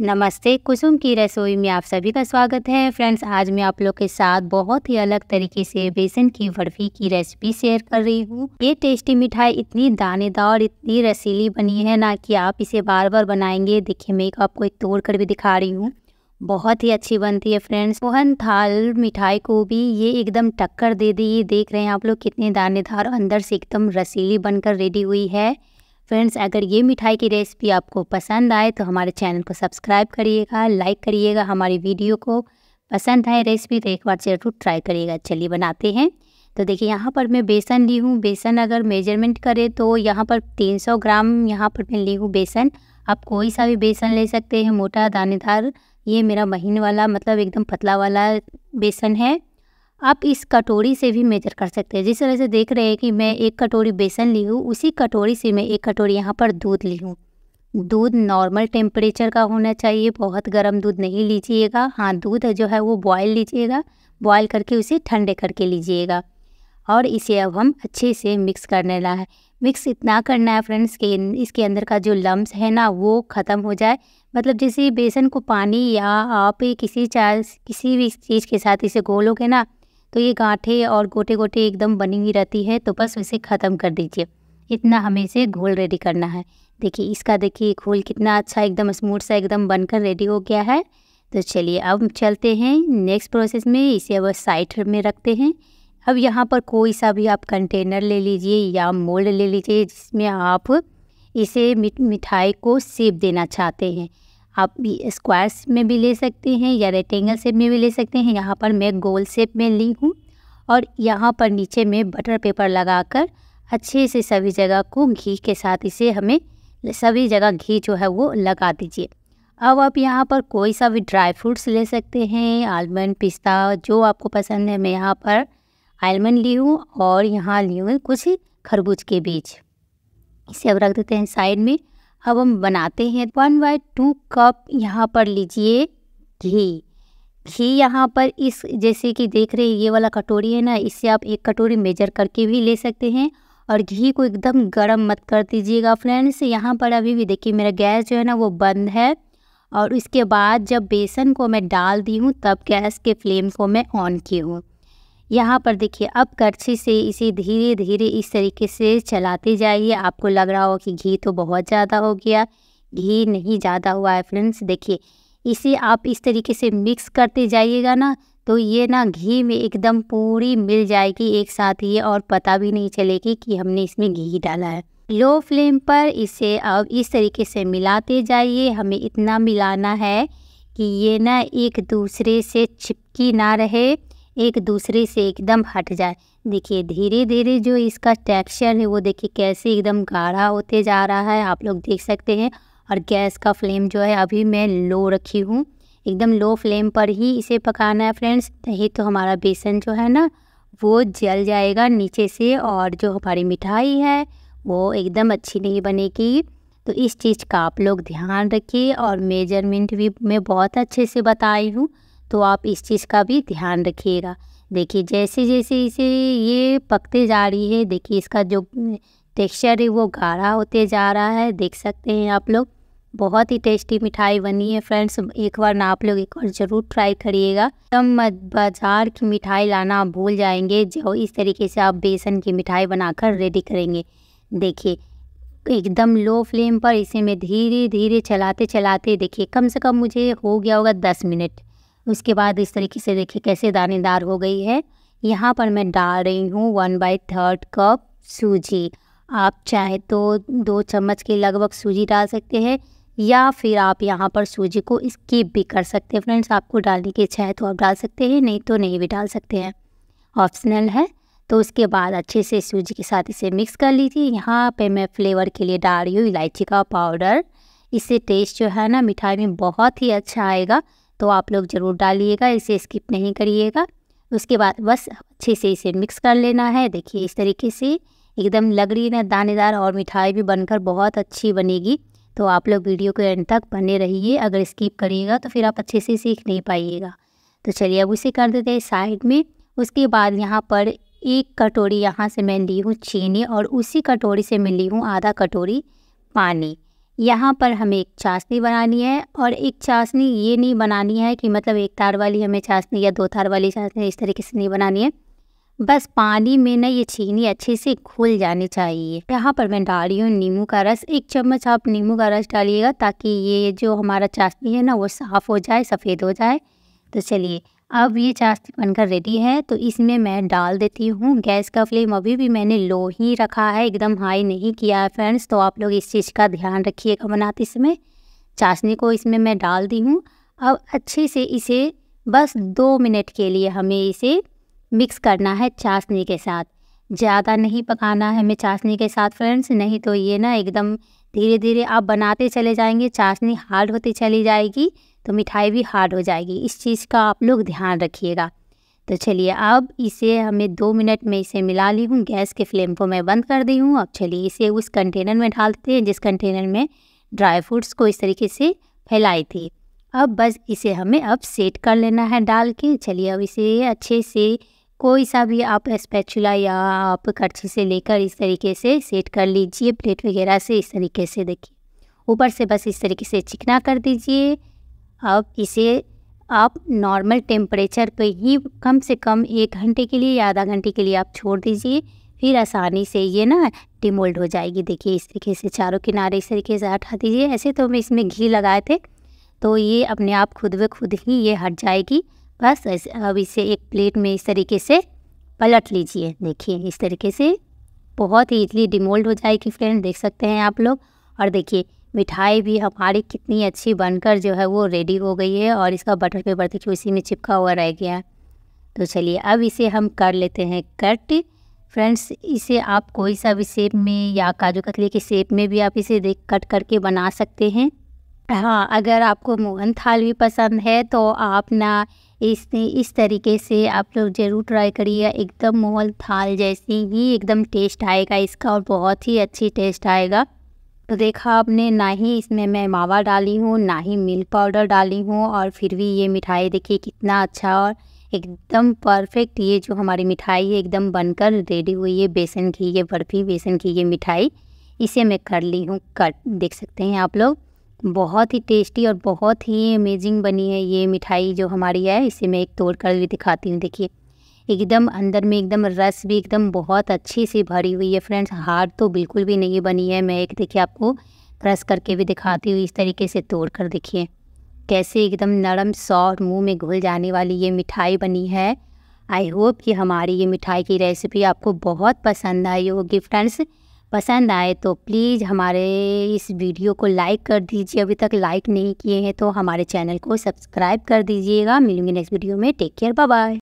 नमस्ते कुसुम की रसोई में आप सभी का स्वागत है फ्रेंड्स आज मैं आप लोग के साथ बहुत ही अलग तरीके से बेसन की बर्फी की रेसिपी शेयर कर रही हूँ ये टेस्टी मिठाई इतनी दानेदार और इतनी रसीली बनी है ना कि आप इसे बार बार बनाएंगे देखिए मैं आपको एक तोड़ कर भी दिखा रही हूँ बहुत ही अच्छी बनती है फ्रेंड्स मोहन थाल मिठाई को भी ये एकदम टक्कर दे दी देख रहे हैं आप लोग कितने दानेदार अंदर से एकदम रसीली बनकर रेडी हुई है फ्रेंड्स अगर ये मिठाई की रेसिपी आपको पसंद आए तो हमारे चैनल को सब्सक्राइब करिएगा लाइक करिएगा हमारी वीडियो को पसंद आए रेसिपी तो एक बार ज़रूर ट्राई करिएगा चलिए बनाते हैं तो देखिए यहाँ पर मैं बेसन ली हूँ बेसन अगर मेजरमेंट करें तो यहाँ पर 300 ग्राम यहाँ पर मैं ली हूँ बेसन आप कोई सा भी बेसन ले सकते हैं मोटा दानेदार ये मेरा महीन वाला मतलब एकदम पतला वाला बेसन है आप इस कटोरी से भी मेजर कर सकते हैं जिस तरह से देख रहे हैं कि मैं एक कटोरी बेसन ली हूँ उसी कटोरी से मैं एक कटोरी यहाँ पर दूध ली हूँ दूध नॉर्मल टेम्परेचर का होना चाहिए बहुत गर्म दूध नहीं लीजिएगा हाँ दूध जो है वो बॉयल लीजिएगा बॉयल करके उसे ठंडे करके लीजिएगा और इसे अब हम अच्छे से मिक्स कर लेना है मिक्स इतना करना है फ्रेंड्स कि इसके अंदर का जो लम्ब है ना वो ख़त्म हो जाए मतलब जैसे बेसन को पानी या आप किसी चाय किसी भी चीज़ के साथ इसे घोलोगे ना तो ये गांठे और गोटे गोटे एकदम बनी हुई रहती है तो बस उसे ख़त्म कर दीजिए इतना हमें इसे घोल रेडी करना है देखिए इसका देखिए घोल कितना अच्छा एकदम स्मूथ सा एकदम बनकर रेडी हो गया है तो चलिए अब चलते हैं नेक्स्ट प्रोसेस में इसे अब साइड में रखते हैं अब यहाँ पर कोई सा भी आप कंटेनर ले लीजिए या मोल्ड ले लीजिए जिसमें आप इसे मिठाई को सेप देना चाहते हैं आप भी स्क्वायर शेप में भी ले सकते हैं या रेक्टेंगल शेप में भी ले सकते हैं यहाँ पर मैं गोल शेप में ली हूँ और यहाँ पर नीचे में बटर पेपर लगाकर अच्छे से सभी जगह को घी के साथ इसे हमें सभी जगह घी जो है वो लगा दीजिए अब आप यहाँ पर कोई सा भी ड्राई फ्रूट्स ले सकते हैं आलमंड पिस्ता जो आपको पसंद है मैं यहाँ पर आलमंड ली हूँ और यहाँ ली हूँ कुछ खरबूज के बीज इसे अब रख देते हैं साइड में अब हम बनाते हैं वन बाई टू कप यहाँ पर लीजिए घी घी यहाँ पर इस जैसे कि देख रहे हैं ये वाला कटोरी है ना इससे आप एक कटोरी मेजर करके भी ले सकते हैं और घी को एकदम गर्म मत कर दीजिएगा फ्रेंड्स यहाँ पर अभी भी देखिए मेरा गैस जो है ना वो बंद है और इसके बाद जब बेसन को मैं डाल दी हूँ तब गैस के फ्लेम को मैं ऑन की हूँ यहाँ पर देखिए अब करछी से इसे धीरे धीरे इस तरीके से चलाते जाइए आपको लग रहा हो कि घी तो बहुत ज़्यादा हो गया घी नहीं ज़्यादा हुआ है फ्रेंड्स देखिए इसे आप इस तरीके से मिक्स करते जाइएगा ना तो ये ना घी में एकदम पूरी मिल जाएगी एक साथ ये और पता भी नहीं चलेगी कि हमने इसमें घी डाला है लो फ्लेम पर इसे अब इस तरीके से मिलाते जाइए हमें इतना मिलाना है कि ये ना एक दूसरे से चिपकी ना रहे एक दूसरे से एकदम हट जाए देखिए धीरे धीरे जो इसका टेक्सचर है वो देखिए कैसे एकदम गाढ़ा होते जा रहा है आप लोग देख सकते हैं और गैस का फ्लेम जो है अभी मैं लो रखी हूँ एकदम लो फ्लेम पर ही इसे पकाना है फ्रेंड्स नहीं तो हमारा बेसन जो है ना वो जल जाएगा नीचे से और जो हमारी मिठाई है वो एकदम अच्छी नहीं बनेगी तो इस चीज़ का आप लोग ध्यान रखिए और मेजरमेंट भी मैं बहुत अच्छे से बताई हूँ तो आप इस चीज़ का भी ध्यान रखिएगा देखिए जैसे जैसे इसे ये पकते जा रही है देखिए इसका जो टेक्सचर है वो गाढ़ा होते जा रहा है देख सकते हैं आप लोग बहुत ही टेस्टी मिठाई बनी है फ्रेंड्स एक बार ना आप लोग एक बार ज़रूर ट्राई करिएगा हम बाज़ार की मिठाई लाना भूल जाएंगे जो इस तरीके से आप बेसन की मिठाई बनाकर रेडी करेंगे देखिए एकदम लो फ्लेम पर इसे मैं धीरे धीरे चलाते चलाते देखिए कम से कम मुझे हो गया होगा दस मिनट उसके बाद इस तरीके से देखिए कैसे दानेदार हो गई है यहाँ पर मैं डाल रही हूँ वन बाई थर्ड कप सूजी आप चाहे तो दो चम्मच के लगभग सूजी डाल सकते हैं या फिर आप यहाँ पर सूजी को स्किप भी कर सकते हैं फ्रेंड्स आपको डालने की इच्छा है तो आप डाल सकते हैं नहीं तो नहीं भी डाल सकते हैं ऑप्शनल है तो उसके बाद अच्छे से सूजी के साथ इसे मिक्स कर लीजिए यहाँ पे मैं फ्लेवर के लिए डाल रही हूँ इलायची का पाउडर इससे टेस्ट जो है ना मिठाई में बहुत ही अच्छा आएगा तो आप लोग ज़रूर डालिएगा इसे स्किप नहीं करिएगा उसके बाद बस अच्छे से इसे मिक्स कर लेना है देखिए इस तरीके से एकदम लग रही ना दानेदार और मिठाई भी बनकर बहुत अच्छी बनेगी तो आप लोग वीडियो के एंड तक बने रहिए अगर स्किप करिएगा तो फिर आप अच्छे से सीख नहीं पाइएगा तो चलिए अब उसे कर देते हैं साइड में उसके बाद यहाँ पर एक कटोरी यहाँ से मैं ली हूँ चीनी और उसी कटोरी से मैं ली हूँ आधा कटोरी पानी यहाँ पर हमें एक चाशनी बनानी है और एक चाशनी ये नहीं बनानी है कि मतलब एक तार वाली हमें चाशनी या दो तार वाली चाशनी इस तरीके से नहीं बनानी है बस पानी में ना ये चीनी अच्छे से घुल जानी चाहिए यहाँ पर मैं डाल रही हूँ नींबू का रस एक चम्मच आप नींबू का रस डालिएगा ताकि ये जो हमारा चाशनी है ना वो साफ़ हो जाए सफ़ेद हो जाए तो चलिए अब ये चाशनी बनकर रेडी है तो इसमें मैं डाल देती हूँ गैस का फ्लेम अभी भी मैंने लो ही रखा है एकदम हाई नहीं किया है फ्रेंड्स तो आप लोग इस चीज़ का ध्यान रखिएगा बनाते समय चाशनी को इसमें मैं डाल दी हूँ अब अच्छे से इसे बस दो मिनट के लिए हमें इसे मिक्स करना है चाशनी के साथ ज़्यादा नहीं पकाना है हमें चाशनी के साथ फ्रेंड्स नहीं तो ये ना एकदम धीरे धीरे आप बनाते चले जाएंगे चाशनी हार्ड होती चली जाएगी तो मिठाई भी हार्ड हो जाएगी इस चीज़ का आप लोग ध्यान रखिएगा तो चलिए अब इसे हमें दो मिनट में इसे मिला ली हूँ गैस के फ्लेम को मैं बंद कर दी हूँ अब चलिए इसे उस कंटेनर में डाल देते हैं जिस कंटेनर में ड्राई फ्रूट्स को इस तरीके से फैलाई थी अब बस इसे हमें अब सेट कर लेना है डाल के चलिए अब इसे अच्छे से कोई सा भी आप स्पैचुला या आप करछी से लेकर इस तरीके से सेट कर लीजिए प्लेट वगैरह से इस तरीके से देखिए ऊपर से बस इस तरीके से चिकना कर दीजिए आप इसे आप नॉर्मल टेम्परेचर पे ही कम से कम एक घंटे के लिए या आधा घंटे के लिए आप छोड़ दीजिए फिर आसानी से ये ना डिमोल्ड हो जाएगी देखिए इस तरीके से चारों किनारे इस तरीके से हटा दीजिए ऐसे तो हम इसमें घी लगाए थे तो ये अपने आप खुद ब खुद ही ये हट जाएगी बस अब इसे एक प्लेट में इस तरीके से पलट लीजिए देखिए इस तरीके से बहुत ही इजली डिमोल्ड हो जाएगी फ्रेंड देख सकते हैं आप लोग और देखिए मिठाई भी हमारी कितनी अच्छी बनकर जो है वो रेडी हो गई है और इसका बटर पेपर देखिए उसी में चिपका हुआ रह गया है तो चलिए अब इसे हम कर लेते हैं कट फ्रेंड्स इसे आप कोई सा भी शेप में या काजू कतली के शेप में भी आप इसे देख कट करके बना सकते हैं हाँ अगर आपको मोहन थाल भी पसंद है तो आप ना इस इस तरीके से आप लोग ज़रूर ट्राई करिए एकदम मोहन थाल जैसे ही एकदम टेस्ट आएगा इसका और बहुत ही अच्छी टेस्ट आएगा तो देखा आपने ना ही इसमें मैं मावा डाली हूँ ना ही मिल्क पाउडर डाली हूँ और फिर भी ये मिठाई देखिए कितना अच्छा और एकदम परफेक्ट ये जो हमारी मिठाई है एकदम बनकर रेडी हुई है बेसन की ये बर्फ़ी बेसन की ये मिठाई इसे मैं कर ली हूँ कट देख सकते हैं आप लोग बहुत ही टेस्टी और बहुत ही अमेजिंग बनी है ये मिठाई जो हमारी है इसे मैं एक तोड़ कर भी दिखाती हूँ देखिए एकदम अंदर में एकदम रस भी एकदम बहुत अच्छी सी भरी हुई है फ्रेंड्स हार्ड तो बिल्कुल भी नहीं बनी है मैं एक देखिए आपको क्रश करके भी दिखाती हूँ इस तरीके से तोड़ कर देखिए कैसे एकदम नरम सॉफ्ट मुंह में घुल जाने वाली ये मिठाई बनी है आई होप कि हमारी ये मिठाई की रेसिपी आपको बहुत पसंद आई होगी फ्रेंड्स पसंद आए तो प्लीज़ हमारे इस वीडियो को लाइक कर दीजिए अभी तक लाइक नहीं किए हैं तो हमारे चैनल को सब्सक्राइब कर दीजिएगा मिलूंगी नेक्स्ट वीडियो में टेक केयर बाय बाय